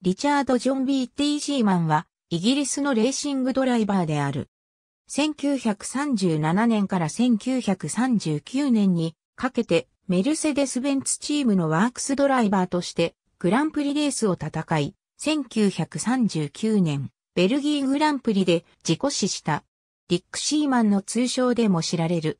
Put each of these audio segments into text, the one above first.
リチャード・ジョン・ B.T. シーマンは、イギリスのレーシングドライバーである。1937年から1939年にかけて、メルセデス・ベンツチームのワークスドライバーとして、グランプリレースを戦い、1939年、ベルギーグランプリで自己死した。ディック・シーマンの通称でも知られる。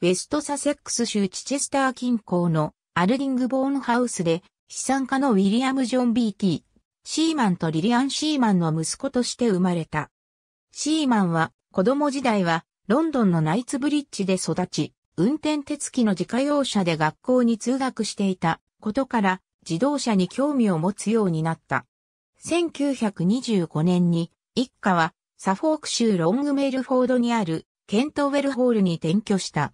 ウェストサセックス州チチェスター近郊のアルディングボーンハウスで資産家のウィリアム・ジョン・ B.T. シーマンとリリアン・シーマンの息子として生まれた。シーマンは子供時代はロンドンのナイツブリッジで育ち、運転手付きの自家用車で学校に通学していたことから自動車に興味を持つようになった。1925年に一家はサフォーク州ロングメルフォードにあるケントウェルホールに転居した。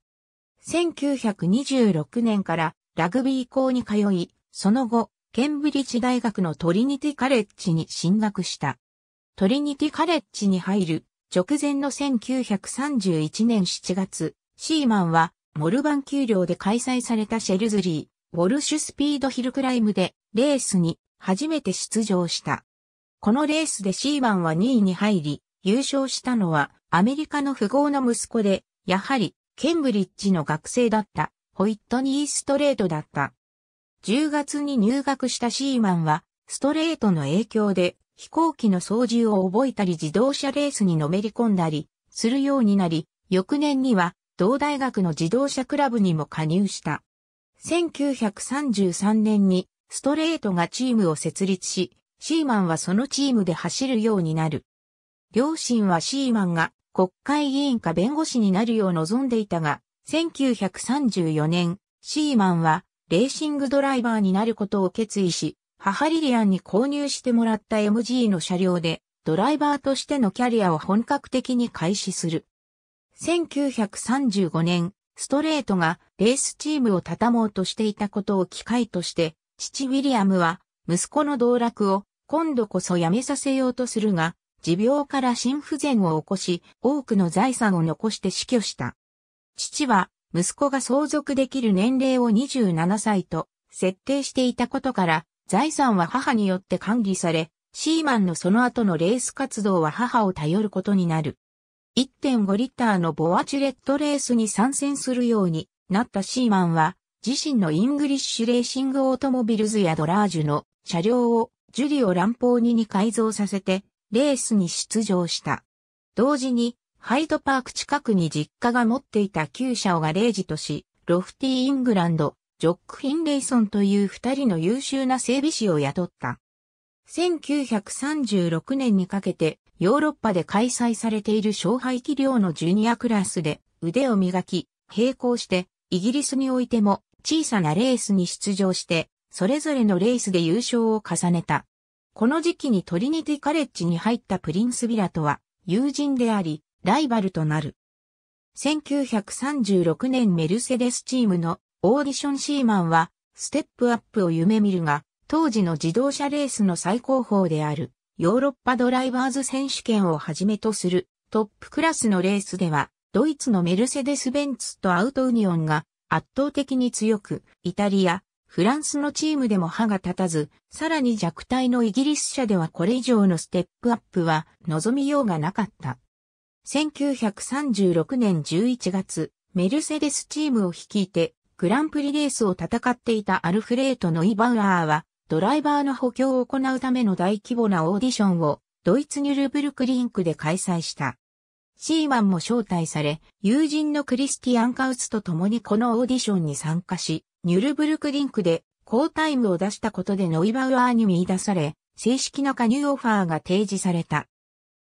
1926年からラグビー校に通い、その後、ケンブリッジ大学のトリニティカレッジに進学した。トリニティカレッジに入る直前の1931年7月、シーマンはモルバン丘陵で開催されたシェルズリー、ウォルシュスピードヒルクライムでレースに初めて出場した。このレースでシーマンは2位に入り、優勝したのはアメリカの富豪の息子で、やはりケンブリッジの学生だったホイットニー・ストレートだった。10月に入学したシーマンは、ストレートの影響で飛行機の操縦を覚えたり自動車レースにのめり込んだりするようになり、翌年には同大学の自動車クラブにも加入した。1933年にストレートがチームを設立し、シーマンはそのチームで走るようになる。両親はシーマンが国会議員か弁護士になるよう望んでいたが、1934年、シーマンはレーシングドライバーになることを決意し、母リリアンに購入してもらった MG の車両で、ドライバーとしてのキャリアを本格的に開始する。1935年、ストレートがレースチームを畳もうとしていたことを機会として、父ウィリアムは息子の道楽を今度こそやめさせようとするが、持病から心不全を起こし、多くの財産を残して死去した。父は息子が相続できる年齢を27歳と設定していたことから、財産は母によって管理され、シーマンのその後のレース活動は母を頼ることになる。1.5リッターのボアチュレットレースに参戦するようになったシーマンは、自身のイングリッシュレーシングオートモビルズやドラージュの車両をジュリオ・ランポーニに改造させて、レースに出場した。同時に、ハイドパーク近くに実家が持っていた旧車をガレージとし、ロフティ・イングランド、ジョック・フィンレイソンという二人の優秀な整備士を雇った。1936年にかけてヨーロッパで開催されている勝敗器量のジュニアクラスで腕を磨き、並行してイギリスにおいても小さなレースに出場して、それぞれのレースで優勝を重ねた。この時期にトリニティカレッジに入ったプリンスビラとは友人であり、ライバルとなる。1936年メルセデスチームのオーディションシーマンはステップアップを夢見るが、当時の自動車レースの最高峰であるヨーロッパドライバーズ選手権をはじめとするトップクラスのレースでは、ドイツのメルセデス・ベンツとアウトウニオンが圧倒的に強く、イタリア、フランスのチームでも歯が立たず、さらに弱体のイギリス社ではこれ以上のステップアップは望みようがなかった。1936年11月、メルセデスチームを率いて、グランプリレースを戦っていたアルフレート・ノイバウアーは、ドライバーの補強を行うための大規模なオーディションを、ドイツ・ニュルブルクリンクで開催した。シーマンも招待され、友人のクリスティアン・カウツと共にこのオーディションに参加し、ニュルブルクリンクで好タイムを出したことでノイバウアーに見出され、正式な加入オファーが提示された。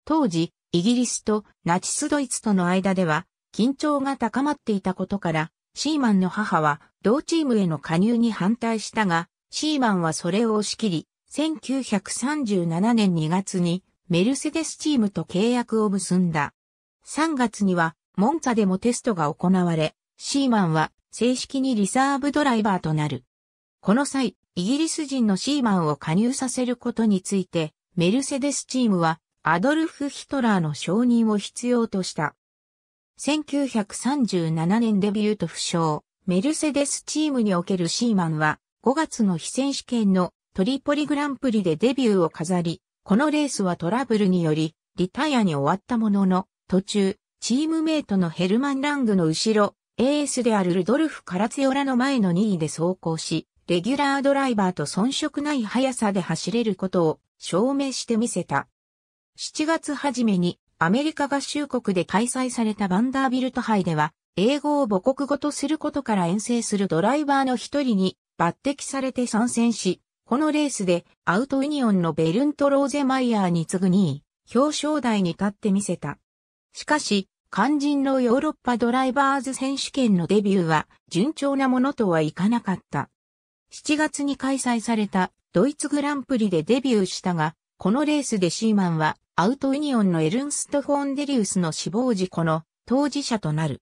当時、イギリスとナチスドイツとの間では緊張が高まっていたことから、シーマンの母は同チームへの加入に反対したが、シーマンはそれを押し切り、1937年2月にメルセデスチームと契約を結んだ。3月にはモンツァでもテストが行われ、シーマンは正式にリザーブドライバーとなる。この際、イギリス人のシーマンを加入させることについて、メルセデスチームはアドルフ・ヒトラーの承認を必要とした。1937年デビューと負傷、メルセデスチームにおけるシーマンは、5月の非選手権のトリポリグランプリでデビューを飾り、このレースはトラブルにより、リタイアに終わったものの、途中、チームメイトのヘルマン・ラングの後ろ、エースであるルドルフ・カラツヨラの前の2位で走行し、レギュラードライバーと遜色ない速さで走れることを証明してみせた。7月初めにアメリカ合衆国で開催されたバンダービルト杯では、英語を母国語とすることから遠征するドライバーの一人に抜擢されて参戦し、このレースでアウトユニオンのベルント・ローゼマイヤーに次ぐ2位、表彰台に立ってみせた。しかし、肝心のヨーロッパドライバーズ選手権のデビューは順調なものとはいかなかった。7月に開催されたドイツグランプリでデビューしたが、このレースでシーマンはアウトユニオンのエルンスト・フォンデリウスの死亡事故の当事者となる。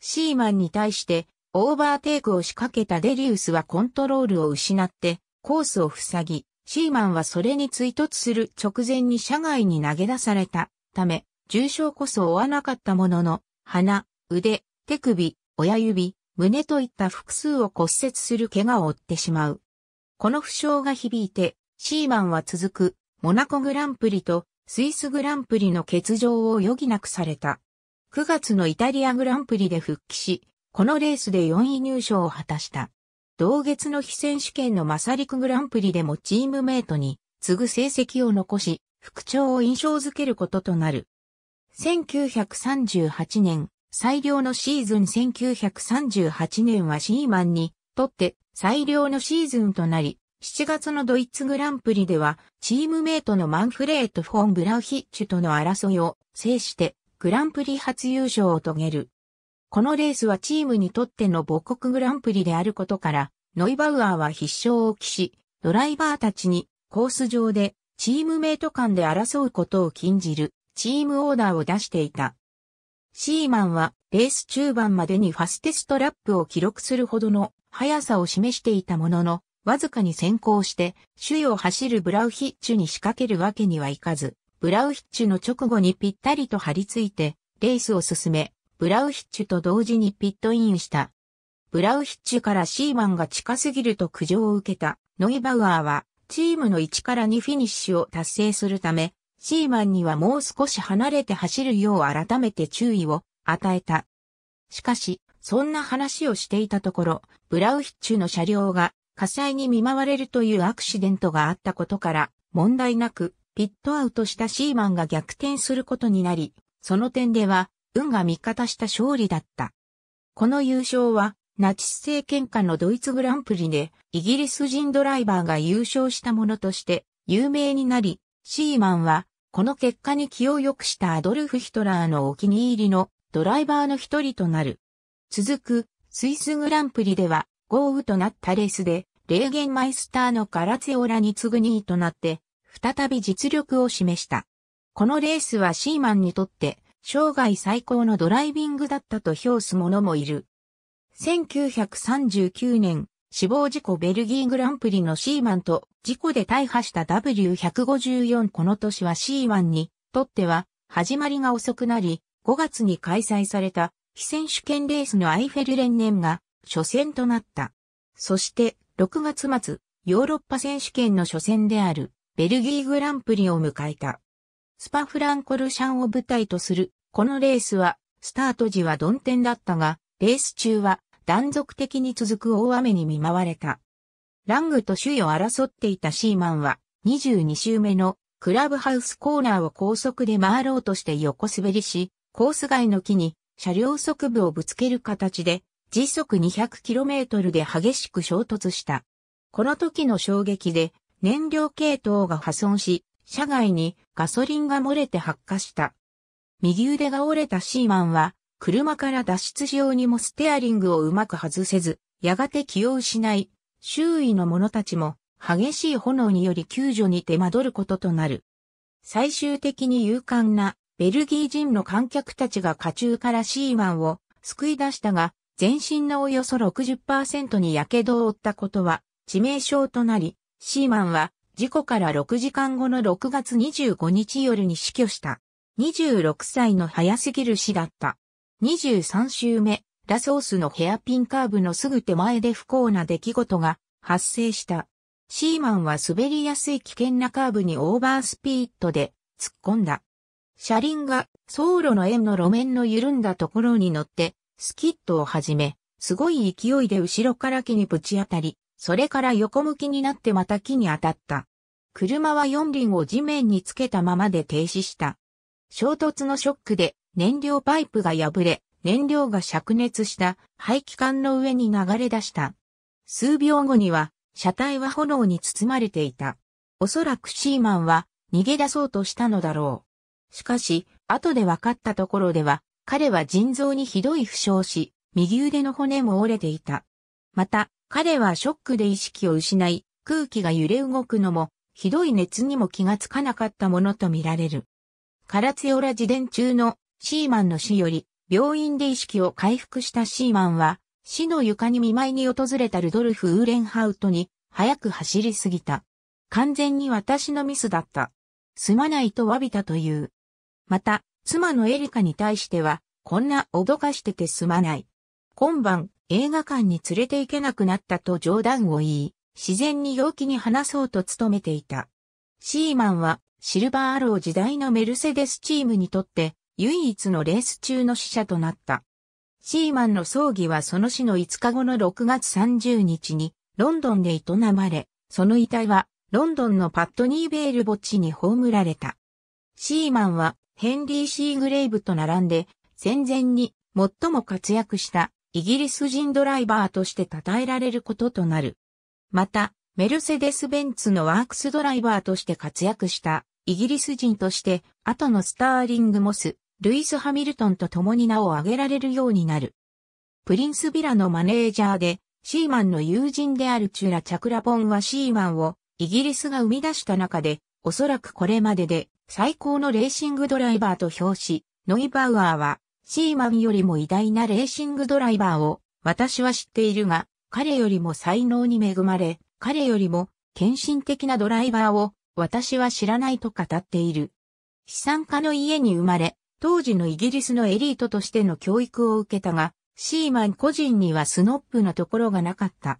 シーマンに対してオーバーテイクを仕掛けたデリウスはコントロールを失ってコースを塞ぎ、シーマンはそれに追突する直前に車外に投げ出されたため、重傷こそ負わなかったものの、鼻、腕、手首、親指、胸といった複数を骨折する怪我を負ってしまう。この負傷が響いて、シーマンは続くモナコグランプリとスイスグランプリの欠場を余儀なくされた。9月のイタリアグランプリで復帰し、このレースで4位入賞を果たした。同月の非選手権のマサリクグランプリでもチームメイトに次ぐ成績を残し、復調を印象づけることとなる。1938年、最良のシーズン1938年はシーマンにとって最良のシーズンとなり、7月のドイツグランプリでは、チームメイトのマンフレート・フォン・ブラウヒッチュとの争いを制して、グランプリ初優勝を遂げる。このレースはチームにとっての母国グランプリであることから、ノイバウアーは必勝を期し、ドライバーたちにコース上でチームメイト間で争うことを禁じるチームオーダーを出していた。シーマンはレース中盤までにファステストラップを記録するほどの速さを示していたものの、わずかに先行して、首位を走るブラウヒッチュに仕掛けるわけにはいかず、ブラウヒッチュの直後にぴったりと張り付いて、レースを進め、ブラウヒッチュと同時にピットインした。ブラウヒッチュからシーマンが近すぎると苦情を受けたノイバウアーは、チームの1から2フィニッシュを達成するため、シーマンにはもう少し離れて走るよう改めて注意を与えた。しかし、そんな話をしていたところ、ブラウヒッチュの車両が火災に見舞われるというアクシデントがあったことから、問題なく、ピットアウトしたシーマンが逆転することになり、その点では、運が味方した勝利だった。この優勝は、ナチス政権下のドイツグランプリで、イギリス人ドライバーが優勝したものとして、有名になり、シーマンは、この結果に気を良くしたアドルフ・ヒトラーのお気に入りのドライバーの一人となる。続く、スイスグランプリでは、豪雨となったレースで、レーゲンマイスターのガラツオラに次ぐ2位となって、再び実力を示した。このレースはシーマンにとって、生涯最高のドライビングだったと評す者もいる。1939年、死亡事故ベルギーグランプリのシーマンと事故で大破した W154 この年はシーマンにとっては始まりが遅くなり、5月に開催された非選手権レースのアイフェル連年が初戦となった。そして6月末、ヨーロッパ選手権の初戦である、ベルギーグランプリを迎えた。スパフランコルシャンを舞台とする、このレースは、スタート時は鈍天だったが、レース中は断続的に続く大雨に見舞われた。ラングと首位を争っていたシーマンは、22周目のクラブハウスコーナーを高速で回ろうとして横滑りし、コース外の木に車両側部をぶつける形で時速 200km で激しく衝突した。この時の衝撃で燃料系統が破損し、車外にガソリンが漏れて発火した。右腕が折れたシーマンは、車から脱出しにもステアリングをうまく外せず、やがて気を失い、周囲の者たちも激しい炎により救助に手間取ることとなる。最終的に勇敢なベルギー人の観客たちが家中からシーマンを救い出したが、全身のおよそ60%に火傷を負ったことは致命傷となり、シーマンは事故から6時間後の6月25日夜に死去した。26歳の早すぎる死だった。23週目、ラソースのヘアピンカーブのすぐ手前で不幸な出来事が発生した。シーマンは滑りやすい危険なカーブにオーバースピードで突っ込んだ。車輪が走路の円の路面の緩んだところに乗ってスキットをはじめ、すごい勢いで後ろから木にぶち当たり、それから横向きになってまた木に当たった。車は四輪を地面につけたままで停止した。衝突のショックで燃料パイプが破れ、燃料が灼熱した排気管の上に流れ出した。数秒後には車体は炎に包まれていた。おそらくシーマンは逃げ出そうとしたのだろう。しかし、後で分かったところでは、彼は腎臓にひどい負傷し、右腕の骨も折れていた。また、彼はショックで意識を失い、空気が揺れ動くのも、ひどい熱にも気がつかなかったものとみられる。カラツヨラ自伝中のシーマンの死より、病院で意識を回復したシーマンは、死の床に見舞いに訪れたルドルフ・ウーレンハウトに、早く走りすぎた。完全に私のミスだった。すまないと詫びたという。また、妻のエリカに対しては、こんな脅かしててすまない。今晩、映画館に連れて行けなくなったと冗談を言い、自然に陽気に話そうと努めていた。シーマンは、シルバーアロー時代のメルセデスチームにとって、唯一のレース中の死者となった。シーマンの葬儀はその死の5日後の6月30日に、ロンドンで営まれ、その遺体は、ロンドンのパットニーベール墓地に葬られた。シーマンは、ヘンリー・シーグレイブと並んで、戦前に最も活躍したイギリス人ドライバーとして称えられることとなる。また、メルセデス・ベンツのワークスドライバーとして活躍したイギリス人として、後のスターリング・モス、ルイス・ハミルトンと共に名を挙げられるようになる。プリンス・ビラのマネージャーで、シーマンの友人であるチュラ・チャクラポンはシーマンをイギリスが生み出した中で、おそらくこれまでで最高のレーシングドライバーと表し、ノイバウアーは、シーマンよりも偉大なレーシングドライバーを、私は知っているが、彼よりも才能に恵まれ、彼よりも、献身的なドライバーを、私は知らないと語っている。資産家の家に生まれ、当時のイギリスのエリートとしての教育を受けたが、シーマン個人にはスノップのところがなかった。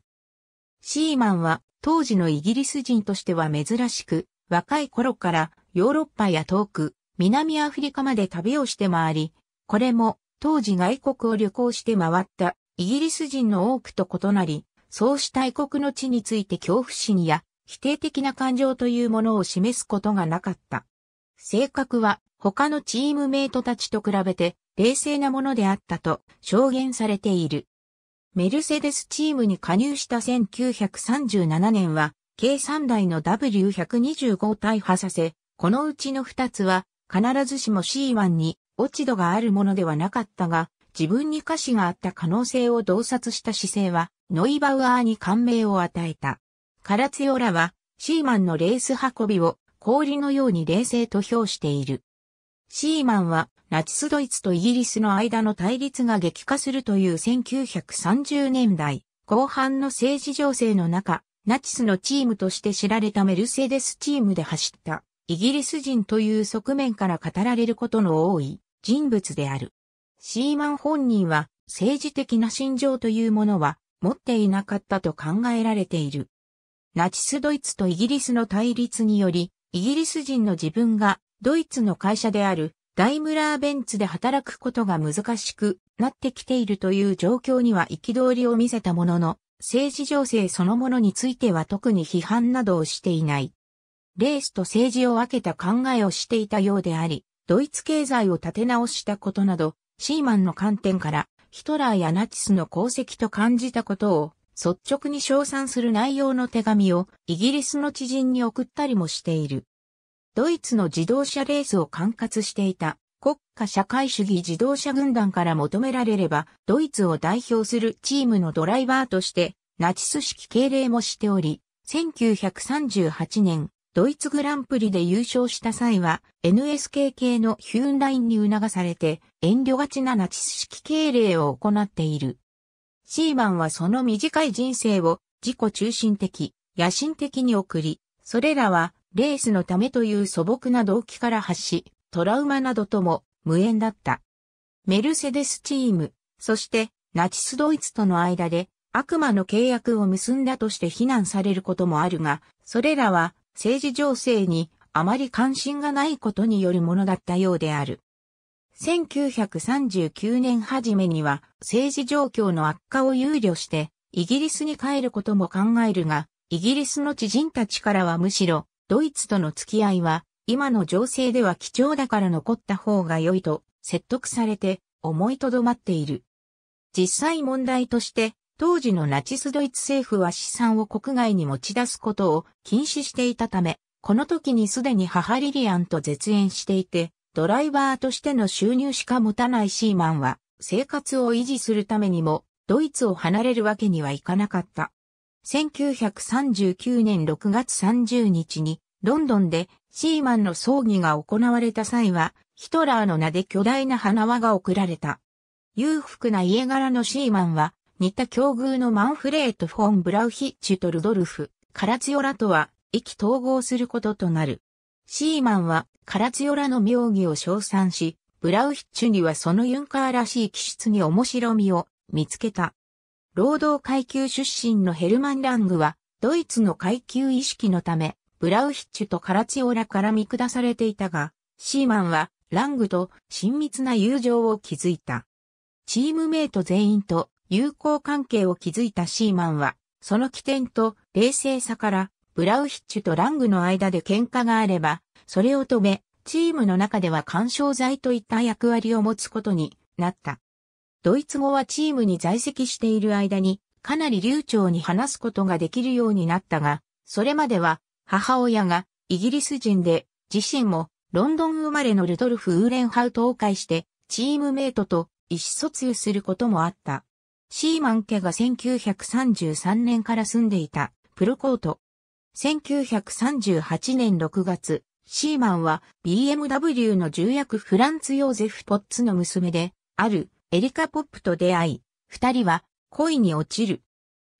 シーマンは当時のイギリス人としては珍しく、若い頃からヨーロッパや遠く、南アフリカまで旅をして回り、これも当時外国を旅行して回ったイギリス人の多くと異なり、そうした異国の地について恐怖心や否定的な感情というものを示すことがなかった。性格は他のチームメイトたちと比べて冷静なものであったと証言されている。メルセデスチームに加入した1937年は、計3台の W125 を大破させ、このうちの二つは、必ずしも C1 に落ち度があるものではなかったが、自分に歌詞があった可能性を洞察した姿勢は、ノイバウアーに感銘を与えた。カラツヨラは、シーマンのレース運びを氷のように冷静と評している。シーマンは、ナチスドイツとイギリスの間の対立が激化するという1930年代後半の政治情勢の中、ナチスのチームとして知られたメルセデスチームで走った。イギリス人という側面から語られることの多い人物である。シーマン本人は政治的な心情というものは持っていなかったと考えられている。ナチスドイツとイギリスの対立により、イギリス人の自分がドイツの会社であるダイムラーベンツで働くことが難しくなってきているという状況には憤りを見せたものの、政治情勢そのものについては特に批判などをしていない。レースと政治を分けた考えをしていたようであり、ドイツ経済を立て直したことなど、シーマンの観点から、ヒトラーやナチスの功績と感じたことを、率直に称賛する内容の手紙をイギリスの知人に送ったりもしている。ドイツの自動車レースを管轄していた国家社会主義自動車軍団から求められれば、ドイツを代表するチームのドライバーとして、ナチス式敬礼もしており、1938年、ドイツグランプリで優勝した際は NSK 系のヒューンラインに促されて遠慮がちなナチス式敬礼を行っている。シーマンはその短い人生を自己中心的、野心的に送り、それらはレースのためという素朴な動機から発し、トラウマなどとも無縁だった。メルセデスチーム、そしてナチスドイツとの間で悪魔の契約を結んだとして非難されることもあるが、それらは政治情勢にあまり関心がないことによるものだったようである。1939年初めには政治状況の悪化を憂慮してイギリスに帰ることも考えるが、イギリスの知人たちからはむしろドイツとの付き合いは今の情勢では貴重だから残った方が良いと説得されて思いとどまっている。実際問題として当時のナチスドイツ政府は資産を国外に持ち出すことを禁止していたため、この時にすでに母リリアンと絶縁していて、ドライバーとしての収入しか持たないシーマンは、生活を維持するためにも、ドイツを離れるわけにはいかなかった。1939年6月30日に、ロンドンでシーマンの葬儀が行われた際は、ヒトラーの名で巨大な花輪が贈られた。裕福な家柄のシーマンは、似た境遇のマンフレート・フォン・ブラウヒッチュとルドルフ、カラツヨラとは意気統合することとなる。シーマンはカラツヨラの妙義を称賛し、ブラウヒッチュにはそのユンカーらしい気質に面白みを見つけた。労働階級出身のヘルマン・ラングは、ドイツの階級意識のため、ブラウヒッチュとカラチオラから見下されていたが、シーマンはラングと親密な友情を築いた。チームメイト全員と友好関係を築いたシーマンは、その起点と冷静さから、ブラウヒッチュとラングの間で喧嘩があれば、それを止め、チームの中では干渉剤といった役割を持つことになった。ドイツ語はチームに在籍している間に、かなり流暢に話すことができるようになったが、それまでは、母親がイギリス人で、自身もロンドン生まれのルドルフ・ウーレンハウトを介して、チームメイトと意思疎通することもあった。シーマン家が1933年から住んでいたプロコート。1938年6月、シーマンは BMW の重役フランツ・ヨーゼフ・ポッツの娘であるエリカ・ポップと出会い、二人は恋に落ちる。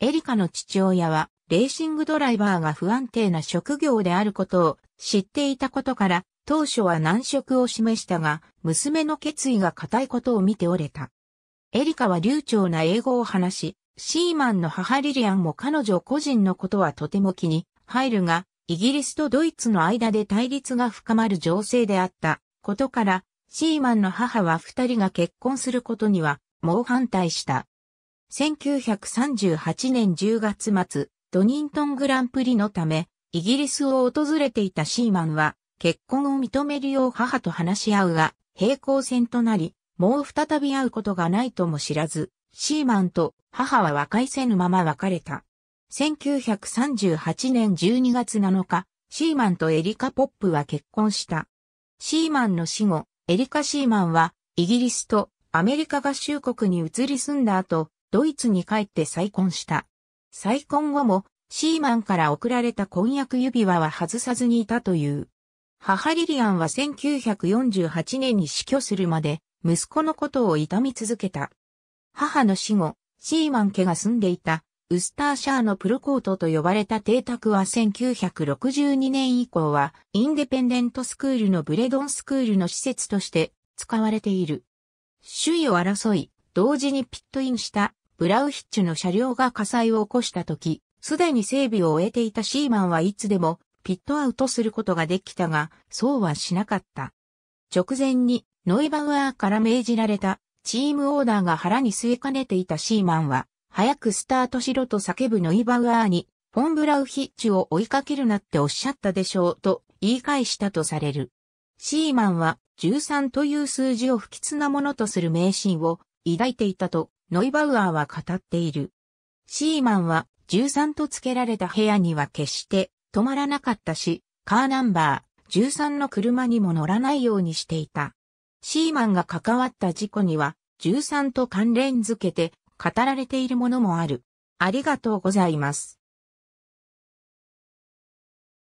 エリカの父親はレーシングドライバーが不安定な職業であることを知っていたことから、当初は難色を示したが、娘の決意が固いことを見て折れた。エリカは流暢な英語を話し、シーマンの母リリアンも彼女個人のことはとても気に入るが、イギリスとドイツの間で対立が深まる情勢であったことから、シーマンの母は二人が結婚することには猛反対した。1938年10月末、ドニントングランプリのため、イギリスを訪れていたシーマンは、結婚を認めるよう母と話し合うが、平行線となり、もう再び会うことがないとも知らず、シーマンと母は和解せぬまま別れた。1938年12月7日、シーマンとエリカ・ポップは結婚した。シーマンの死後、エリカ・シーマンはイギリスとアメリカ合衆国に移り住んだ後、ドイツに帰って再婚した。再婚後もシーマンから送られた婚約指輪は外さずにいたという。母リリアンは1948年に死去するまで息子のことを痛み続けた。母の死後、シーマン家が住んでいた、ウスターシャーのプロコートと呼ばれた邸宅は1962年以降は、インデペンデントスクールのブレドンスクールの施設として使われている。周囲を争い、同時にピットインしたブラウヒッチュの車両が火災を起こした時、すでに整備を終えていたシーマンはいつでもピットアウトすることができたが、そうはしなかった。直前にノイバウアーから命じられたチームオーダーが腹に据えかねていたシーマンは、早くスタートしろと叫ぶノイバウアーに、フォン・ブラウヒッチを追いかけるなっておっしゃったでしょうと言い返したとされる。シーマンは13という数字を不吉なものとする迷信を抱いていたとノイバウアーは語っている。シーマンは13と付けられた部屋には決して止まらなかったし、カーナンバー13の車にも乗らないようにしていた。シーマンが関わった事故には、13と関連づけて語られているものもある。ありがとうございます。